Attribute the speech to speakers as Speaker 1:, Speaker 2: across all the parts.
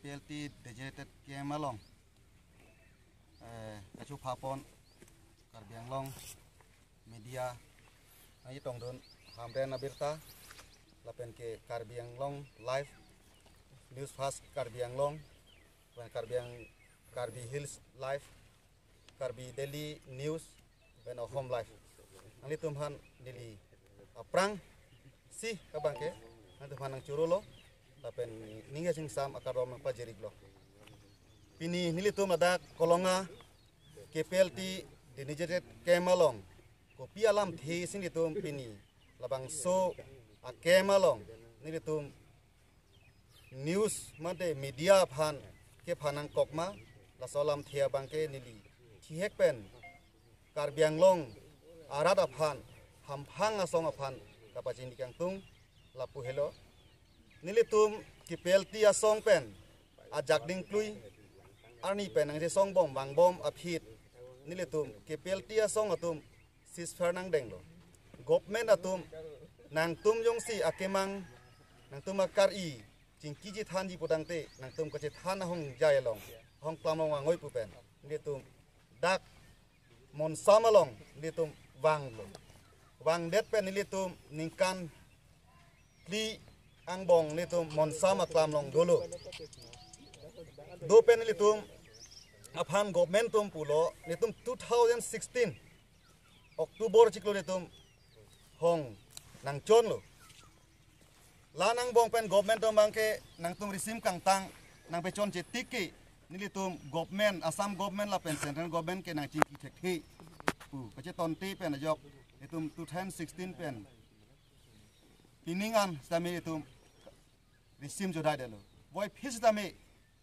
Speaker 1: PLT degenerated KMLong kacu eh, karbiang long media ai nah, tong don hamre na birta lapen ke karbianglong live news fast karbianglong pen karbiang karbi hills live karbi daily news dan home live ani nah, tumhan nili aprang si kabang ke ani nah, tumhan ang curulo lapen ninga sing sam akar rom pa jerik lo pini nili tu madak kolonga KPLT di denijetet kemalong kopi alam thi sing ditum pini labang so a kemalong nili news mate media phan ke phanang kokma la solam thia bangke nili hek pen karbianglong arada phan hamphang asong phan kapacin dikang tung lapu helo nilitum ki pelti a ya song pen a jak ding klui arni pen ang se song bom bang bom a phit nilitum ki pelti a ya song atum sis nang deng lo government atum nang tum yong si akemang nang tum akar i jing ki ji than ji te nang tum ka che than hong jai long hong plamong wang oi pu pen nilitum dak mon samalong nilitum wang lo wang det pen nilitum ningkan li angbong nitum monsama long dulu. Dupen litum aphan government tum pulo nito 2016 Oktober ciklo nito hong nang chon lo. Lanang bong pen government tum bangke nang tum risim kang tang nang pechon che tiki nilitum government asam government la pen central government ke nang chinki thek thi. Pu pache tonti pen ajok nito 2016 pen piningan sami itu risim jodai lo. boy pis dami,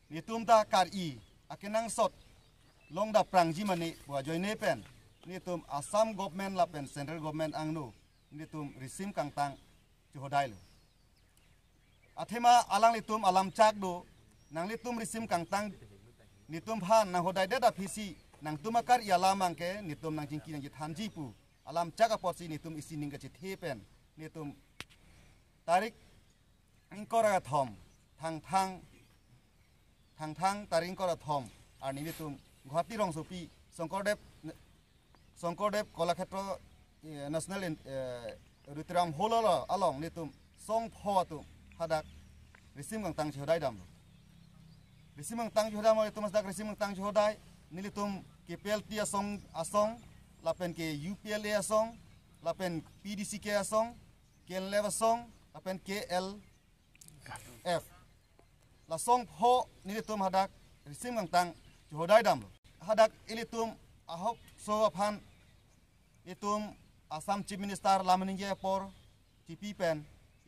Speaker 1: ni ta kar i nang sot long prang prangji mani bua joy ne pen ni tum assam government la pen central government angnu ni tum risim kangtang jodai lu athema alang ni alam chak do nang ni tum risim kang ni tum pha na hodai da da phisi nang tumakar ialam angke ni tum nang jingki nang ji pu alam chak aposi ni tum isi ningga jithe pen ni tarik ইংকৰা থম ঠাং ঠাং ঠাং তাৰ ইংকৰা আৰু নিজে গুৱাহাটী ৰং চপি শংকৰদেৱ শংকৰদেৱ কলাক্ষেত্ৰ নেশ্যনেল ৰুতিৰাম হল আলং নিতুম চং ফুম সাদাক ৰিচিম গংটাং জিহদাই দাম ৰিচিম গংটাং জিহদাম নিতুম সাদাক ৰিচিম গংটাং জিহদাই নিলিতুম কে পি এল টি আচং আচং লাপেন K U P L A আচং লাপেন পি ডি চি কে আচং কে এল এফ আছং লাপেন K L F la song ho ni tum hadak risim ngang tang ju dai dam hadak ili tum ahok so aphan itum asam chief minister lamningi por tipi pen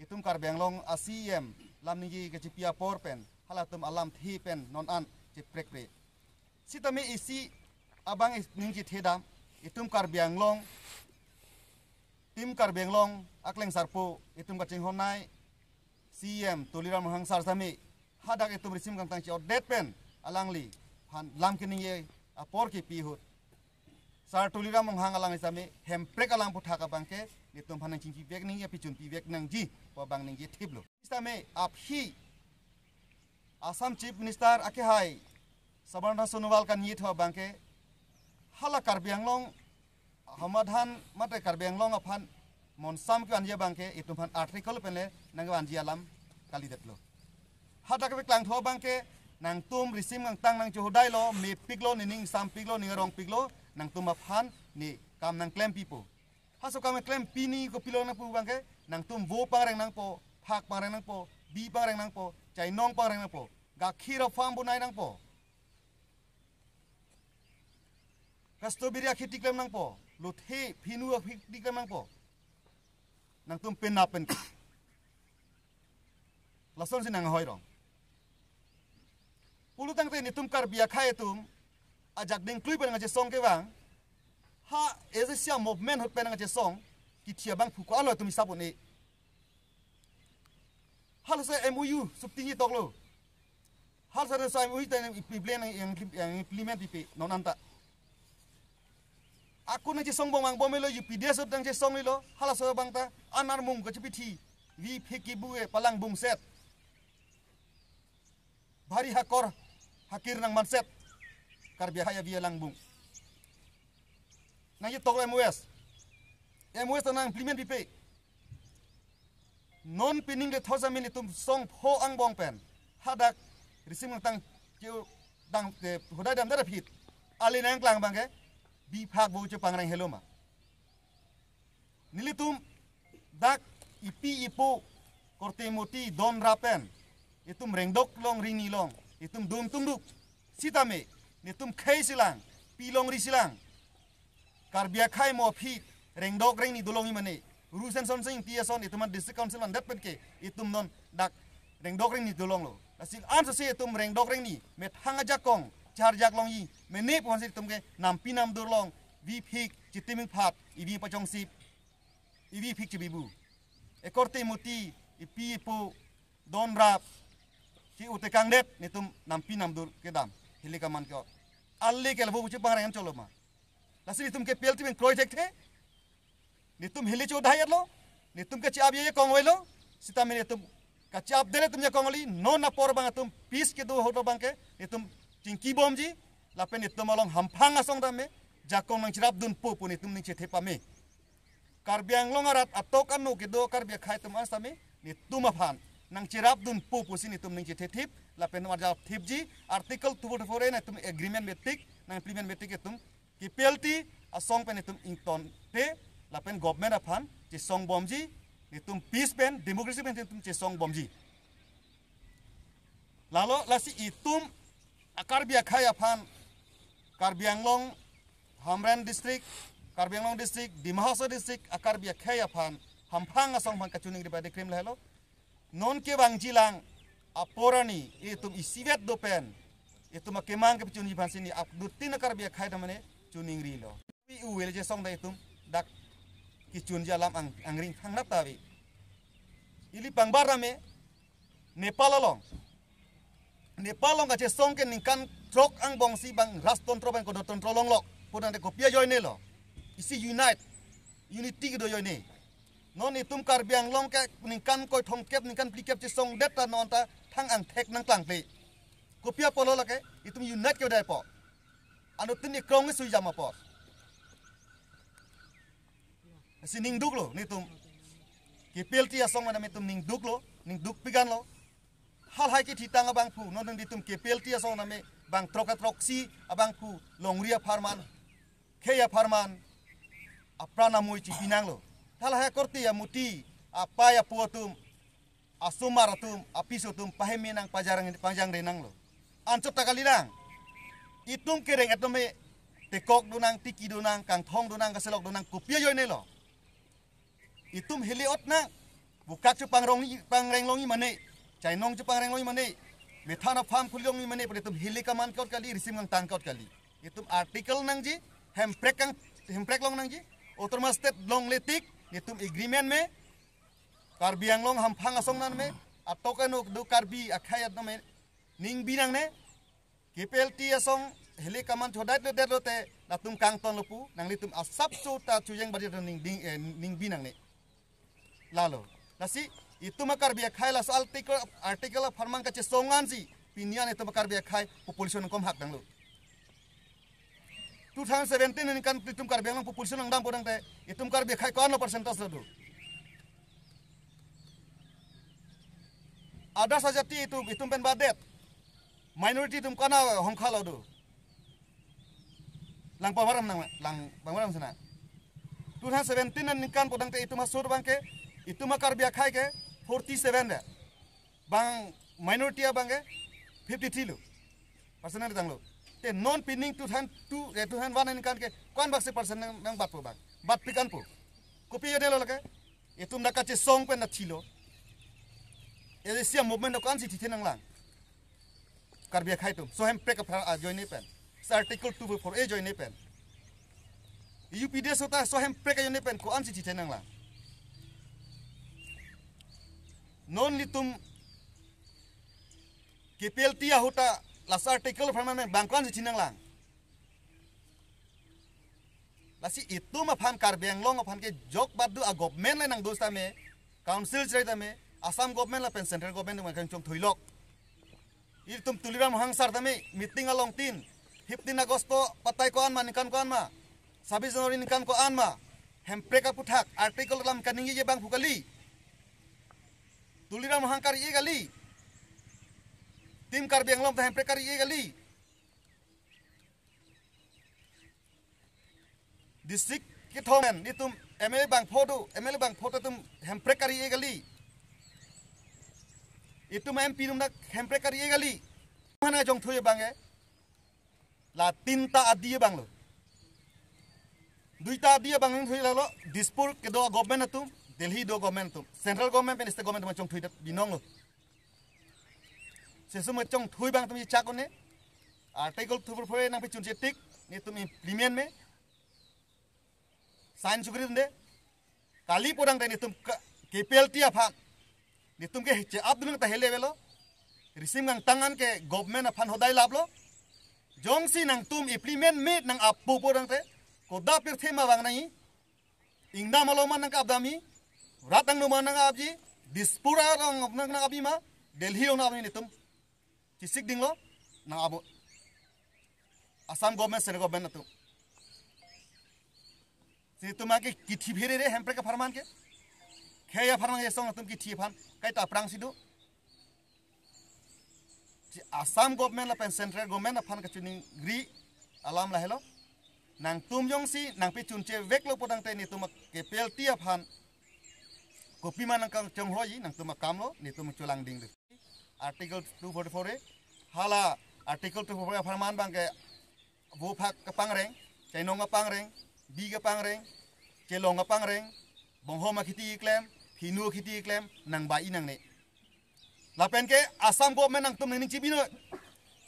Speaker 1: itum kar benglong lam lamningi ke tipi por pen halatum alam thi pen non an chip prek pre sitami isi abang ningi theda itum kar benglong tim kar benglong akleng sarpo itum ka honai CM tuliran menghangsar sar sami hadak itu bersim kang tangci or deadpan alangli han lam kini ye apor ki pihut sar tuliran hang alang sami hemprek alang putha ka bangke ni tum hanang cingki bek ning ye pichun pi bek nang ji po bang ning ye thiblo istame ap hi asam chief minister ake hai sabarna sonowal kan yit ho bangke hala karbianglong hamadan mate karbianglong afan monsam ki anjia bangke itu man artikel pele nang anjia lam kali detlo hata ke klang tho bangke nang tum risim ngang tang nang chuhdai lo mi piglo ni ning sam piglo ni rong piglo nang tum aphan ni kam nang klem pipo haso kam klem pini ko pilo nang pu bangke nang tum vo pareng nang po phak pareng nang po bi pareng nang po chai nong pareng nang po gakhiro pham bu nai nang po kastobiria khitik lem nang po luthe phinu khitik lem nang po nang tum pin napen lason sin nang hoi rong pulu tang te ni tum kar tum ajak ding klui pen ngaje song ke bang ha eze sia movement hot pen ngaje song ki thia bang phu ko alo tumi sabu ni hal se mou supti ni toklo hal se sa mou te ni plan yang implement ipe non anta aku nang song bang bang bomelo yu pides up dang cesong lilo halas so bang ta anar mung ko chipiti vi peki buwe palang bung set bari hakor hakir nang manset kar biaya biya lang bung nang yu tokle mus emues nang implement bipe non pining de thosa mini tum song pho ang bong pen hadak risim tang ke dang te eh, hodai dam da phit ali nang klang bang ke bifak bau pangrang heloma nilitum dak ipi ipo korte moti don rapen itum e merengdok long rini long itum e dum tum duk sitame nitum kay silang pilong ri silang karbia khai mo phi rengdok reng ni dolongi mane rusen son sing tia itu itum e district council man dapat ke itum non dak rengdok reng ni dolong lo asil an sesi itu merengdok reng ni met hanga jakong चार जाग लोंग ई मेने पोन से तुमके नाम पी नाम दुर लोंग वी फिक चित्ते मिंग फाप इवी पचोंग सिप इवी फिक चिबीबू एकोरते मोती इ पी पो दोन राप कि उते कांग देप ने तुम नाम पी नाम दुर के दाम हिली का मन के अल्ली के लवो कुछ पंग हम चलो मा लसे ने तुमके पेलती में क्रोई देखते ने तुम हिली चोदा यार लो ने तुम के चाप ये ये कॉंगोई सीता मेरे तुम कच्चा आप देने तुम ये कॉंगोली नो ना पोर बांग तुम पीस के दो होटल बांग के तुम चिंकी बोम जी लापे नितमलंग हमफांग असंग दमे जाकों नंग चिराब दुन पो पुने तुम निचे थेपा मे कार बियांग लोंग अरत अतो कन्नो के दो कार खाय तुम आस दमे नितुम अफान नंग चिराब दुन पो पुसी नितुम निचे थे थिप लापे नमार जाओ थिप जी article two four four A agreement में टिक नंग एग्रीमेंट में टिक तुम कि पेल्टी असंग पे नितुम इंटोन थे लापे गवर्नमेंट अफान जे सॉन्ग बॉम जी नितुम पीस पेन डेमोक्रेसी पेन तुम जे सॉन्ग बॉम जी लालो लासी इतुम Karbiak hayapan Karbianglong Hamren district Karbianglong district di mahasa district kaya pan hampang asong pan kacuning di badi krim lehelo non ke bang jilang aporani itu isiwet dopen itu makemang ke pecuni pan sini ap dutin Akarbiak hay damane cuning rilo wi uwel je song da itu dak kicun jalam ang angring hangnap tawi ili barame Nepal along ni palong ka che song ken ning kan trok ang bong si bang raston tro bang ko do ton tro long lok podan de ko pia yoy ne lo isi unite unity do yoy ne no ni tum kar biang long ka ning kan ko thong kep ning kan pli kep che song det ta non ta thang ang thek nang tlang pe ko pia polo la ke itum unite ke dai po anu tin ni krong su jama po sining duk lo ni tum ki pelti asong mana mi tum ning duk lo ning duk pigan lo hal hai ke thitang abang pu non di tum kepel tia ya, so name bang troka troksi abang pu longria farman kaya farman aprana mui chi binang lo hal hai korti ya muti apa ya puatum asumar tum apiso tum paheminang pajarang panjang renang lo ancot takalilang itum kereng etome tekok dunang tiki dunang kang thong dunang kaselok dunang kupia yoi nelo itum heliot na bukak cu pangrong pangreng mane चाइन चे पांग मेथान फार्म खुली तुम हिली का मान कौट काली रिसीम गंग टांग काली तुम आर्टिकल नंग जी हेमप्रेक हेमप्रेक लॉन्ग नंग जी ओतर मस्ते लॉन्ग ले ये तुम एग्रीमेंट में कार्बी आंग लॉन्ग हम फांग असोंग नान में अटो का नो दो कार्बी अखाय अदो में निंग बी नंग ने के पी एल टी असोंग हिली का मान छोड़ा लो देर लोते ना तुम कांग तोन लपू नंग तुम असब चोटा चुजेंग बजे निंग बी नंग ने लालो ना सी ইতুমাকার বিয়ে খাই লাস আর্টিকেল আর্টিকেল ফার্মান কাছে সঙ্গান জি পিনিয়ান ইতুমাকার বিয়ে খাই পপুলেশন কম হাক দাঙ্গলো টু থাউজেন্ড সেভেন্টিন ইনকান ইতুমকার বিয়ে পপুলেশন দাম পড়ে দেয় ইতুমকার বিয়ে খাই কান পার্সেন্টাজ লো আদার্স জাতি ইতু ইতুম পেন বা ডেট মাইনরিটি ইতুম কান সংখ্যা লো লাং পাহারাম না লাং পাহারাম সে না টু থাউজেন্ড সেভেন্টিন ইনকান পড়ে দেয় ইতুমা সুর বাংকে ইতুমা কার বিয়া খাইকে फोर्टी सेवेन रे bang minority bang eh 53 lo persenal non pinning 2002 eh 2001 in kan ke kon bakse persenal nang bang bat pikan kopi yode lo lage e tum da kache song pe na thilo e je sia movement no kan si nang lang kar bia khai tum so hem pek phar a join e a join pen UPDS hota so hem pek a join nang lang नोन लितुम KPLT आहुता लास article फरमाने बांकलान लांग लसी इतु मा फाम कार बेंगलोंग फाम के जोक बादु आ गवर्नमेंट लेनां दोस्ता में काउंसिल चैदा मे आसाम गवर्नमेंट ला पेन सेंट्रल गवर्नमेंट मा कंचों थोइलोक इतुम तुलिराम हंसार दमे मीटिंग अलोंग तीन 15 अगस्त तो पताई को आन मा निकान को आन मा 26 जनवरी निकान को आन मा हेम्प्रेका पुठाक आर्टिकल लाम कनिंगे ये बैंक फुकली तुलिराम हांकर ये गली तिम कर बेंगलों तो हेम्पे कर ये गली डिस्ट्रिक्ट के थोमेन ये तुम MLA bank photo MLA bank photo तुम हेम्पे कर ये गली ये तुम एमपी तुम ना हेम्पे कर ये गली हना जोंग थोये बांगे ला तीन ता आदि बांगलो दुई ता आदि बांगन थोये लालो डिस्पुर के दो गवर्नमेंट तुम Delhi do government to central government pen state government ma chong thui dat binong lo se sum chong thui bang tumi chak ne article thupur phore nang pe chun che tik ne tumi premium me साइन सुग्री दे काली पोरंग दे तुम KPLT Affan ने तुम के हिचे अब दुनिया तहले वेलो रिसीम गंग तंगन के गवर्नमेंट अफान होदाई लाभ लो जोंग सी नंग तुम इप्लीमेंट में नंग आप पोरंग दे कोदा पिरथे मा वांग नहीं इंगदा मलोमा नंग का अबदामी रातंग मानना आप जी दिसपुर अपना अभी मा दिल्ली होना अभी नितम चिशिक दिंग लो ना अब आसाम गवर्नमेंट से गवर्नमेंट नितम से तुम तो आके किठी फेरे रे हेम्प्रे के फरमान के खे या फरमान ये सॉन्ग तुम किठी फान कई तो अप्रांग सिद्धू जी आसाम गवर्नमेंट लपेन सेंट्रल गवर्नमेंट अपन का चुनिंग ग्री अलाम लहेलो नांग तुम जोंग सी नांग पे चुनचे वेकलो पोटंग ते नितम के पेल्टी अपन kopi mana kang ceng hoji nang tuma kamlo ni tuma chulang ding dek article 244 e hala article 244 farman bang ke bu phak ka pangreng chainong ka pangreng bi ka pangreng chelong ka pangreng bongho ma khiti iklem hinu khiti iklem nang ba inang ne lapen ke assam government nang tum ning chibino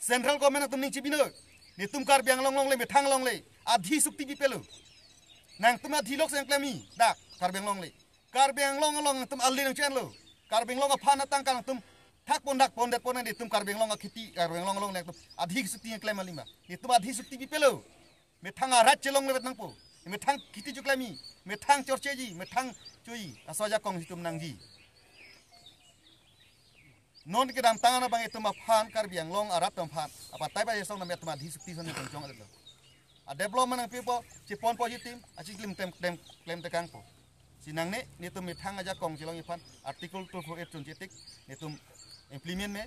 Speaker 1: central government menang tum ning chibino ni tum kar biang long long le methang long le adhi sukti bi pelu nang tuma dhilok sengklemi dak kar biang long le karbeng long long tum aldi nang chen lo karbeng long phan tang tangkal tum tak pondak pondet pon det tum karbeng long khiti karbeng long long nek adhi sukti klem ali ma ni tum adhi sukti bi pelo metang arat chelong le nangpo metang me thang khiti metang chui kong tum nang non kedam dam bang itu e mafan kar long arat tam pan apa tai ba yesong namya adhik dhisukti son ni jong ada a development ang people si pon po ji tim a chi klim tem klem klem po sinang ne nitum mithang aja kong silong ifan artikel 248 jetik nitum implement me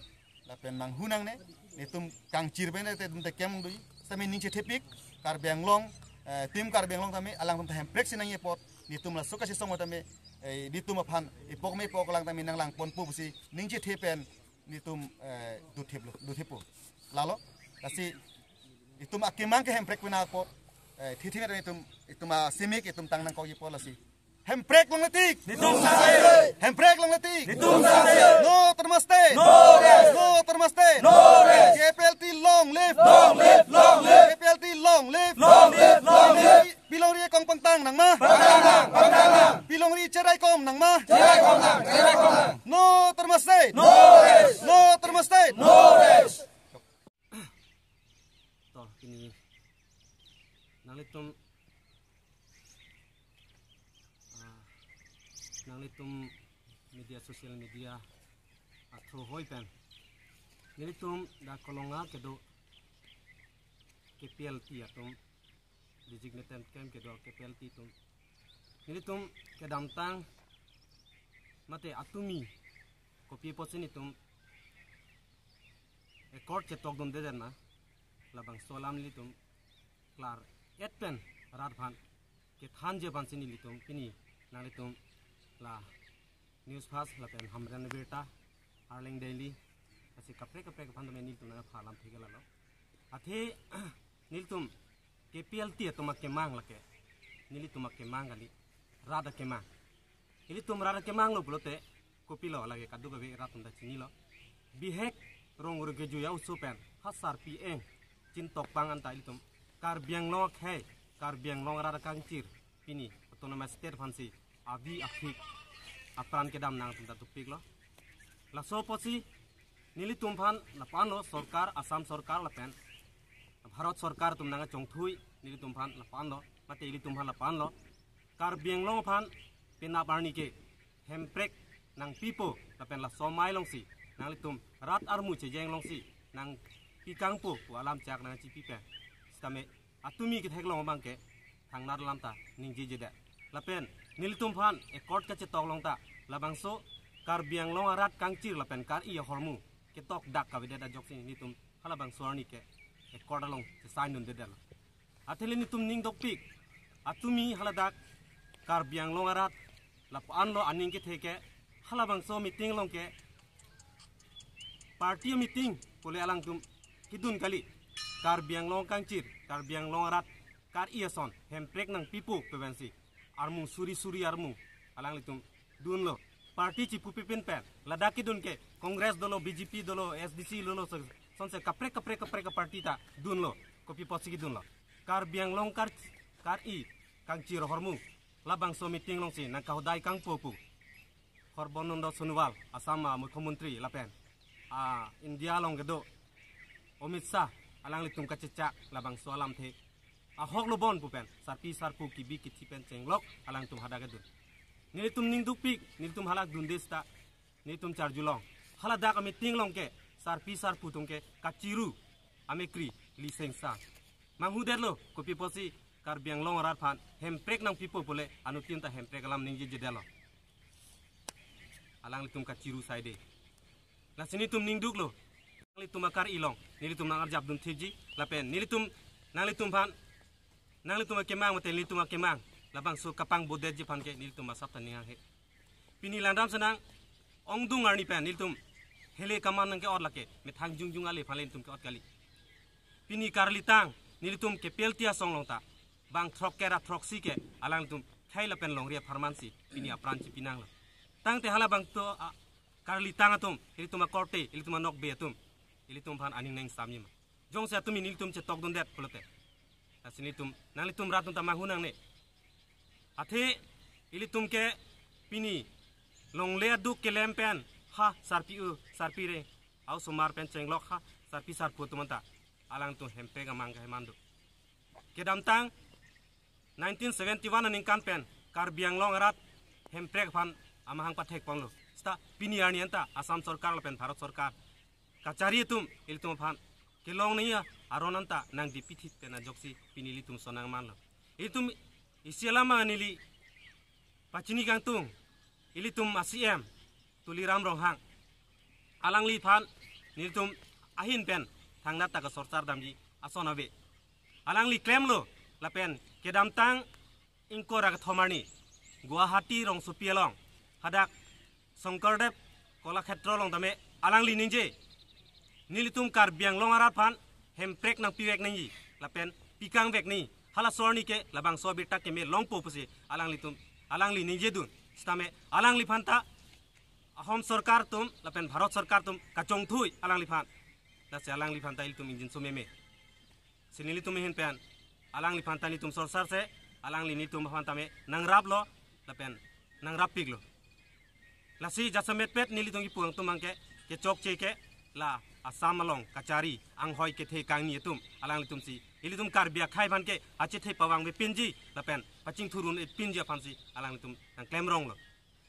Speaker 1: lapen mang hunang ne nitum kang chirbe ne te dum te kem dui sami ning che thepik kar benglong eh, tim kar benglong tame alang tum hem prek sinang ye pot nitum la suka si songo tame nitum apan ipok me eh, ipok lang tame nang lang pon pu si ning che thepen nitum eh, du thep du thepu lalo kasi itum akimang ke hem prek pina pot thithinga nitum ituma simik itum tang ko ye Hemprek lang letik. Nitung No termaste.
Speaker 2: sosial media atau hoipen nilitum da kolonga kedo KPLT atum designated camp kedo KPLT tum nilitum kedamtang mate atumi kopi posin itum ekor cetok dum deder na labang solam litum klar etpen radhan ke than je bansin litum kini nalitum lah news फास लपेन हमरन बेटा Erling daily असे कपड़े कपड़े फंद में नील तुमने फालम ठीक ललो अथे नील तुम के पी एल ती तुम के मांग लके नीली तुम के मांग अली राद के मांग इली तुम राद के मांग लो बोलते कॉपी लो लगे कद्दू कभी रात तुम दचिनी लो बिहेक रोंग रुगे या उसो पेन हसार पी एंग चिन तोक पांग अंता इली तुम कार बियंग लोग है कार बियंग लोग राद कांग चिर पिनी तो नमस्ते फंसी अभी अफीक apran ke dam nang tumta tupik lo la soposi, posi nili tumpan la lo Sorkar, asam Sorkar la pen bharat sorkar tum nang congthui nili tumpan la lo mati ili tumphan la lo kar bieng long pan pena parni ke hemprek nang pipo la pen la somai long si nang li tum rat armu cejeng long si nang pikang po ku alam cak nang chi pipe stame atumi ki thek long bang ke tang nar lam ta ning ji jeda la pen nilitum phan ekot ka che tok long ta labang so kar biang long arat lapen kar iya hormu ketok dak ka vidada jok sini nitum hala bang suarni ke ekot along che sign dun dedal athele nitum ning dok pik atumi hala dak karbiang biang long arat an lo aning ke theke hala bang meeting long ke party meeting pole alang tum kidun kali karbiang biang long kang chir kar iya long arat kar iya hemprek nang pipu pevensi armu suri suri armu alang litung dun lo parti ci pupipin pen ladaki dun ke kongres dolo BGP dolo sdc dolo sunset kapre kapre kapre ka parti ta dun lo kopi posiki dun lo kar biang long kar kar i kang ci hormu labang so meeting long si nang kahodai kang popu nondo Sunwal asama menteri lapen a ah, India long gedo omitsa alang litung kacecak labang alam teh ahok lo bon pupen sarpi sarpu kibi pen cenglok alang tum hadaga dun nili tum ning dupik nili tum halak dundes ta nili tum charjulong hala dak ame tinglong ke sarpi sarpu tum ke kaciru ame kri li sengsa manghu der lo kopi posi kar biang long rat pan hemprek nang pipo pole anu tinta hemprek alam ning je jedelo alang tum kaciru saide la sini tum ning duk lo Nilitum akar ilong, nilitum nangar dun teji, lapen nilitum nang pan nang li tuma kemang mate li tuma labang su kapang bodet ji phan ke nil tuma sap he pini landam sanang ong dung arni pan nil hele kaman nang ke or lake me thang jung jung ale phalen tum ke ot kali pini karli tang nilitum ke peltia song long bang throk ke ra ke alang tum khai pen longria farmansi pini apran chi pinang tang te hala bang to karli tang atum ili tuma korte ili tuma nok be atum ili tum phan aning nang samni ma jong se atum nil che tok don det Asini tum, नाली tum ratun tamahunang हुनांग ने अथे इली तुम के पिनी ke lempen, ha पेन u, सारपी re, au sumar आउ सुमार पेन ha sarpi sarpu alang tum hempe gamang ga hemandu kedam tang 1971 aning kan pen kar biang long rat hempe pan amahang pathek panglo sta pini ani anta assam sarkar pen bharat sarkar kachari e tum ili tum pan kelong nia ya, aronanta nang dipitit pitit joksi pinili tum sonang malo itum lama nili pacini kantung ili tum asiem tuliram rohang alang li phan nili tum ahin pen tang nata ke sorchar damji asona be alang li klem lo lapen pen kedam tang ingko rak thomani hati rong supielong, hadak kolak hetrolong dame alang li ninje nilitum kar biang longarat pan hem prek nang piwek nang yi lapen pikang vek ni hala sorni ke labang so bitak ke me long po puse alang litum alang li nije dun stame alang li phanta ahom sarkar tum lapen bharat sarkar tum kachong thui alang li phan da se alang li phanta il tum injin sumeme me me tum hen pen alang li phanta ni tum sor sar se alang li ni tum phanta me nang rap lo lapen nang rap piglo lo lasi jasamet pet nili tum ki puang tum mangke ke chok che ke la asamalong kachari ang hoi ke the kang ni tum alang litum si ilitum kar bia khai ban ke achi the pawang be pinji la pen paching thurun e pinji pham si alang litum ang klem rong lo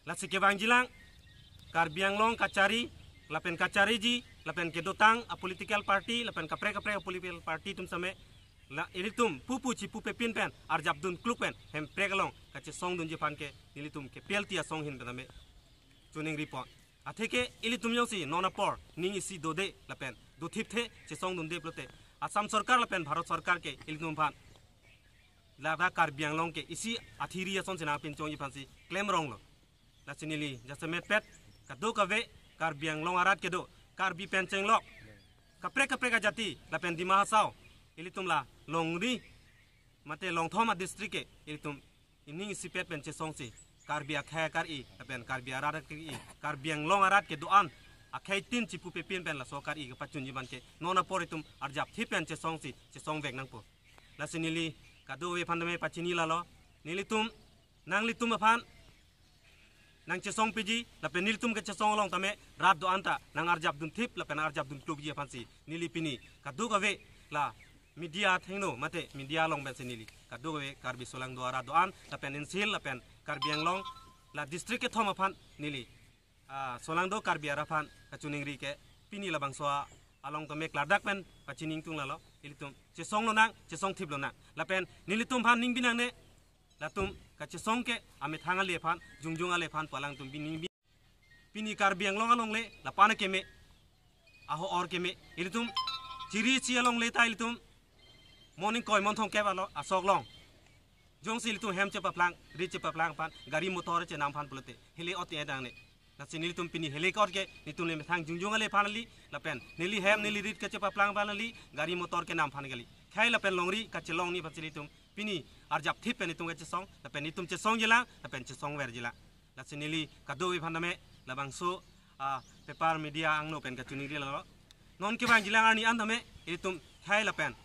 Speaker 2: la si ke bang jilang kar biang long kachari la pen kachari ji la pen ke dotang a political party la pen kapre kapre a political party tum same la ilitum pupu chi pupe pin pen ar dun kluk pen hem pregalong kache song dun ji phan ke ilitum ke tia song hin dame tuning report atheke इली tumyong si nona por ningi si dode lapen लपेन thip the che song dum सरकार लपेन भारत सरकार के इलगुम भान लादा कार बियांगलों के इसी अथीरी यसों सेना पिन चोंगी फांसी क्लेम रोंग लो लाचिनीली जसे मेट पेट का दो कवे कार बियांगलों आरात के दो कार बी चेंग लो कप्रे कप्रे का जाति लपेन दिमा साओ इली तुमला लोंगरी मते लोंगथोमा डिस्ट्रिक्ट के इली तुम इनिंग पेट पेंचे सोंग karbi akhaya kar i pen karbi arar ki i karbi ang long arat ke duan akhai tin chipu pe pin pen la so kar i pa chun jiban ke nona poritum ar jap thi pen che song si che song vek nang po la sinili kadu we pandame pa chini la lo nili tum nang li tum a phan nang che song ji la pe nil tum ke che song long tame rat do ta nang ar jap dun thip la pen ar jap dun tup ji ya phan si nili pini du ka we la media thengno mate media long ben sinili kadu ka we karbi solang do ara do an la pen insil la pen karbianglong la district ke thoma phan nili a ah, solang do karbiara phan kachuningri ke pini labang soa along tome kladak pen kachining tung lalo ilitum che song lo nang che song tip lo nang la pen tum phan ning nang ne la tum kache song ke ame thanga le phan jungjung ale phan palang tum bining bi pini karbianglong along le la pana ke me aho or ke me ilitum chiri chi along le ta ilitum morning koi mon thong ke ba lo asok long जों सिल तुम हेम चपलांग रिच चपलांग पान गाड़ी मोटर चे नाम फान बोलते हेले ओते दांगने ना सिनिल तुम पिनी हेले कर के नि तुम ले थांग जुंग जुंग ले फान ली लपेन नीली हेम नीली रिच के चपलांग बान ली गाड़ी मोटर के नाम फान गली खाय लपेन लोंगरी कच लोंग नि फचली तुम पिनी आर जब थी पेन तुम के सोंग लपेन नि तुम चे सोंग जिला लपेन चे सोंग वेर जिला ना सिनिली कदो वे फान में लबांग सो आ पेपर मीडिया आंग नो पेन का चुनी रे नोन के बांग जिला आनी आंध ए तुम खाय लपेन